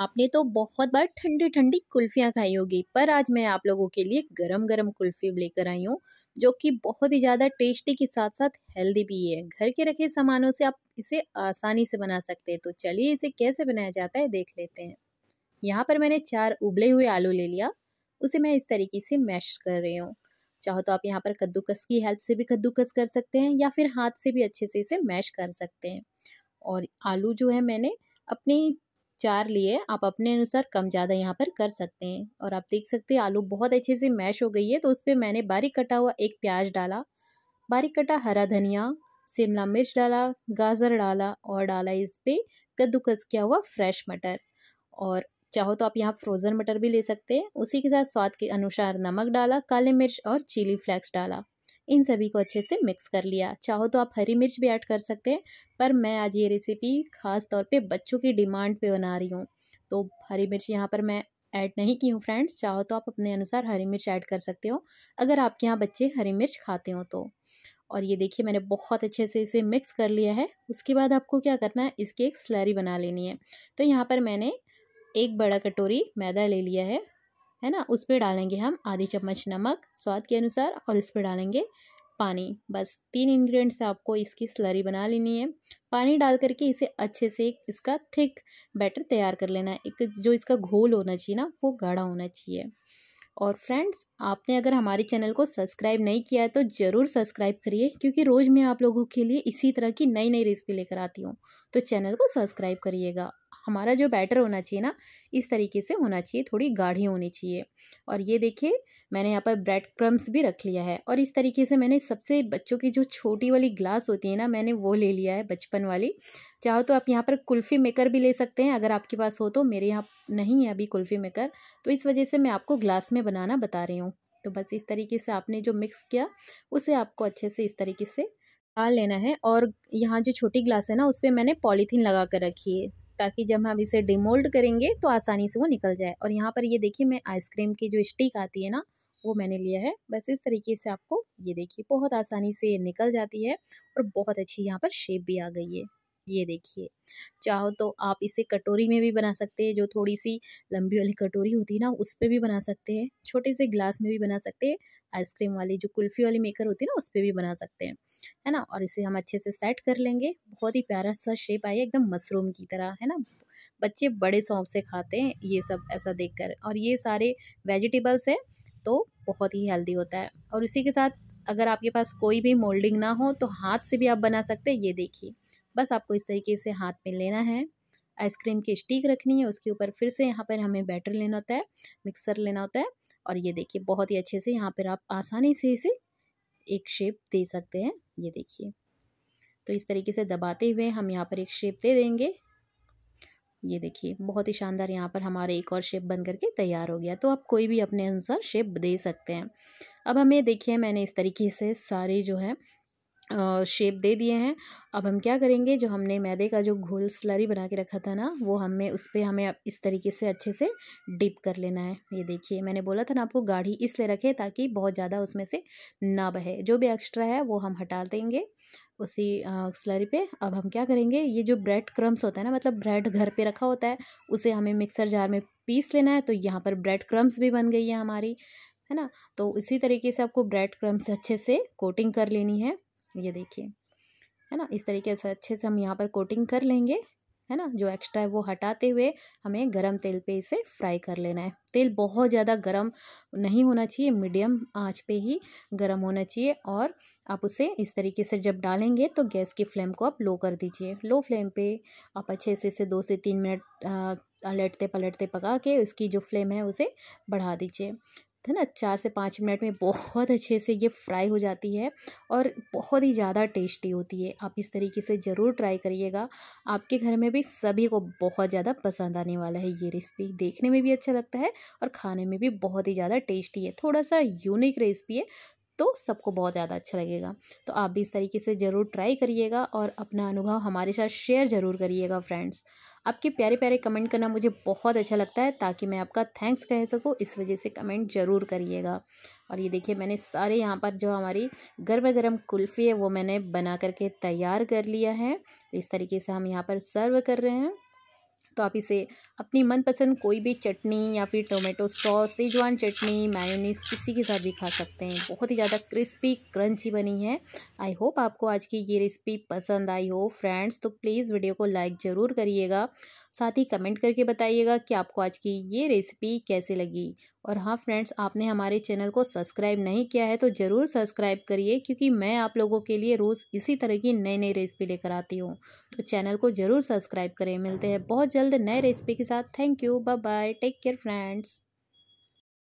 आपने तो बहुत बार ठंडी ठंडी कुल्फ़ियाँ खाई होगी पर आज मैं आप लोगों के लिए गरम गरम कुल्फ़ी लेकर आई हूँ जो कि बहुत ही ज़्यादा टेस्टी के साथ साथ हेल्दी भी है घर के रखे सामानों से आप इसे आसानी से बना सकते हैं तो चलिए इसे कैसे बनाया जाता है देख लेते हैं यहाँ पर मैंने चार उबले हुए आलू ले लिया उसे मैं इस तरीके से मैश कर रही हूँ चाहो तो आप यहाँ पर कद्दूकस की हेल्प से भी कद्दूकस कर सकते हैं या फिर हाथ से भी अच्छे से इसे मैश कर सकते हैं और आलू जो है मैंने अपनी चार लिए आप अपने अनुसार कम ज़्यादा यहाँ पर कर सकते हैं और आप देख सकते हैं आलू बहुत अच्छे से मैश हो गई है तो उस पर मैंने बारीक कटा हुआ एक प्याज डाला बारीक कटा हरा धनिया शिमला मिर्च डाला गाजर डाला और डाला इस पर कद्दूकस किया हुआ फ्रेश मटर और चाहो तो आप यहाँ फ्रोज़न मटर भी ले सकते हैं उसी के साथ स्वाद के अनुसार नमक डाला काले मिर्च और चिली फ्लैक्स डाला इन सभी को अच्छे से मिक्स कर लिया चाहो तो आप हरी मिर्च भी ऐड कर सकते हैं पर मैं आज ये रेसिपी ख़ास तौर पे बच्चों की डिमांड पे बना रही हूँ तो हरी मिर्च यहाँ पर मैं ऐड नहीं की हूँ फ्रेंड्स चाहो तो आप अपने अनुसार हरी मिर्च ऐड कर सकते हो अगर आपके यहाँ बच्चे हरी मिर्च खाते हो तो और ये देखिए मैंने बहुत अच्छे से इसे मिक्स कर लिया है उसके बाद आपको क्या करना है इसकी एक स्लरी बना लेनी है तो यहाँ पर मैंने एक बड़ा कटोरी मैदा ले लिया है है ना उस पर डालेंगे हम आधी चम्मच नमक स्वाद के अनुसार और इस पर डालेंगे पानी बस तीन इंग्रेडिएंट से आपको इसकी स्लरी बना लेनी है पानी डाल करके इसे अच्छे से इसका थिक बैटर तैयार कर लेना है एक जो इसका घोल होना चाहिए ना वो गाढ़ा होना चाहिए और फ्रेंड्स आपने अगर हमारे चैनल को सब्सक्राइब नहीं किया है तो ज़रूर सब्सक्राइब करिए क्योंकि रोज़ मैं आप लोगों के लिए इसी तरह की नई नई रेसिपी लेकर आती हूँ तो चैनल को सब्सक्राइब करिएगा हमारा जो बैटर होना चाहिए ना इस तरीके से होना चाहिए थोड़ी गाढ़ी होनी चाहिए और ये देखिए मैंने यहाँ पर ब्रेड क्रम्स भी रख लिया है और इस तरीके से मैंने सबसे बच्चों की जो छोटी वाली ग्लास होती है ना मैंने वो ले लिया है बचपन वाली चाहो तो आप यहाँ पर कुल्फ़ी मेकर भी ले सकते हैं अगर आपके पास हो तो मेरे यहाँ नहीं है अभी कुल्फ़ी मेकर तो इस वजह से मैं आपको ग्लास में बनाना बता रही हूँ तो बस इस तरीके से आपने जो मिक्स किया उसे आपको अच्छे से इस तरीके से डाल लेना है और यहाँ जो छोटी ग्लास है ना उस पर मैंने पॉलीथीन लगा कर रखी है ताकि जब हम इसे डिमोल्ड करेंगे तो आसानी से वो निकल जाए और यहाँ पर ये देखिए मैं आइसक्रीम की जो स्टिक आती है ना वो मैंने लिया है बस इस तरीके से आपको ये देखिए बहुत आसानी से ये निकल जाती है और बहुत अच्छी यहाँ पर शेप भी आ गई है ये देखिए चाहो तो आप इसे कटोरी में भी बना सकते हैं जो थोड़ी सी लंबी वाली कटोरी होती है ना उस पर भी बना सकते हैं छोटे से ग्लास में भी बना सकते हैं आइसक्रीम वाली जो कुल्फ़ी वाली मेकर होती है ना उस पर भी बना सकते हैं है ना और इसे हम अच्छे से सेट कर लेंगे बहुत ही प्यारा सा शेप आया एकदम मशरूम की तरह है ना बच्चे बड़े शौक से खाते हैं ये सब ऐसा कर और ये सारे वेजिटेबल्स हैं तो बहुत ही हेल्दी होता है और इसी के साथ अगर आपके पास कोई भी मोल्डिंग ना हो तो हाथ से भी आप बना सकते हैं ये देखिए बस आपको इस तरीके से हाथ में लेना है आइसक्रीम की स्टिक रखनी है उसके ऊपर फिर से यहाँ पर हमें बैटर लेना होता है मिक्सर लेना होता है और ये देखिए बहुत ही अच्छे से यहाँ पर आप आसानी से इसे एक शेप दे सकते हैं ये देखिए तो इस तरीके से दबाते हुए हम यहाँ पर एक शेप दे देंगे ये देखिए बहुत ही शानदार यहाँ पर हमारे एक और शेप बन करके तैयार हो गया तो आप कोई भी अपने अनुसार शेप दे सकते हैं अब हमें देखिए मैंने इस तरीके से सारे जो है शेप दे दिए हैं अब हम क्या करेंगे जो हमने मैदे का जो घोल स्लरी बना के रखा था ना वो हमें उस पर हमें इस तरीके से अच्छे से डिप कर लेना है ये देखिए मैंने बोला था ना आपको गाढ़ी इसलिए रखे ताकि बहुत ज़्यादा उसमें से ना बहे जो भी एक्स्ट्रा है वो हम हटा देंगे उसी स्लरी पे अब हम क्या करेंगे ये जो ब्रेड क्रम्स होता है ना मतलब ब्रेड घर पे रखा होता है उसे हमें मिक्सर जार में पीस लेना है तो यहाँ पर ब्रेड क्रम्स भी बन गई है हमारी है ना तो इसी तरीके से आपको ब्रेड क्रम्स अच्छे से कोटिंग कर लेनी है ये देखिए है ना इस तरीके से अच्छे से हम यहाँ पर कोटिंग कर लेंगे है ना जो एक्स्ट्रा है वो हटाते हुए हमें गरम तेल पे इसे फ्राई कर लेना है तेल बहुत ज़्यादा गरम नहीं होना चाहिए मीडियम आंच पे ही गरम होना चाहिए और आप उसे इस तरीके से जब डालेंगे तो गैस की फ्लेम को आप लो कर दीजिए लो फ्लेम पे आप अच्छे से इसे दो से तीन मिनट अलटते पलटते पलटते पका के उसकी जो फ्लेम है उसे बढ़ा दीजिए है ना चार से पाँच मिनट में बहुत अच्छे से ये फ्राई हो जाती है और बहुत ही ज़्यादा टेस्टी होती है आप इस तरीके से ज़रूर ट्राई करिएगा आपके घर में भी सभी को बहुत ज़्यादा पसंद आने वाला है ये रेसिपी देखने में भी अच्छा लगता है और खाने में भी बहुत ही ज़्यादा टेस्टी है थोड़ा सा यूनिक रेसिपी है तो सबको बहुत ज़्यादा अच्छा लगेगा तो आप भी इस तरीके से ज़रूर ट्राई करिएगा और अपना अनुभव हमारे साथ शेयर ज़रूर करिएगा फ्रेंड्स आपके प्यारे प्यारे कमेंट करना मुझे बहुत अच्छा लगता है ताकि मैं आपका थैंक्स कह सकूँ इस वजह से कमेंट ज़रूर करिएगा और ये देखिए मैंने सारे यहाँ पर जो हमारी गर्म गर्म कुल्फ़ी है वो मैंने बना करके तैयार कर लिया है इस तरीके से हम यहाँ पर सर्व कर रहे हैं तो आप इसे अपनी मनपसंद कोई भी चटनी या फिर टोमेटो सॉस सेजवान चटनी मायोनीस किसी के साथ भी खा सकते हैं बहुत ही ज़्यादा क्रिस्पी क्रंची बनी है आई होप आपको आज की ये रेसिपी पसंद आई हो फ्रेंड्स तो प्लीज़ वीडियो को लाइक ज़रूर करिएगा साथ ही कमेंट करके बताइएगा कि आपको आज की ये रेसिपी कैसे लगी और हाँ फ्रेंड्स आपने हमारे चैनल को सब्सक्राइब नहीं किया है तो ज़रूर सब्सक्राइब करिए क्योंकि मैं आप लोगों के लिए रोज़ इसी तरह की नई नई रेसिपी लेकर आती हूँ तो चैनल को ज़रूर सब्सक्राइब करें मिलते हैं बहुत जल्द नए रेसिपी के साथ thank you bye bye take care friends